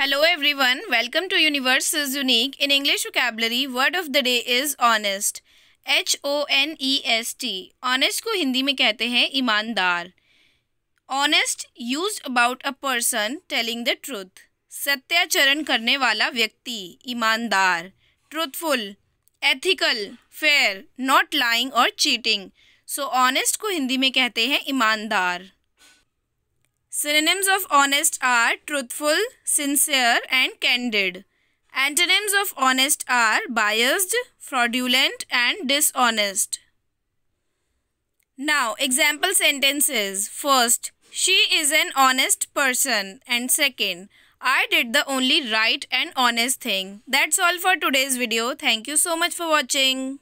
Hello everyone welcome to universe is unique in English vocabulary word of the day is honest H O N E S T honest को हिंदी में कहते हैं ईमानदार honest use about a person telling the truth सत्याचरण करने वाला व्यक्ति ईमानदार truthful ethical fair not lying और चीटिंग सो ऑनेस्ट को हिंदी में कहते हैं ईमानदार Synonyms of honest are truthful, sincere and candid. Antonyms of honest are biased, fraudulent and dishonest. Now, example sentences. First, she is an honest person. And second, I did the only right and honest thing. That's all for today's video. Thank you so much for watching.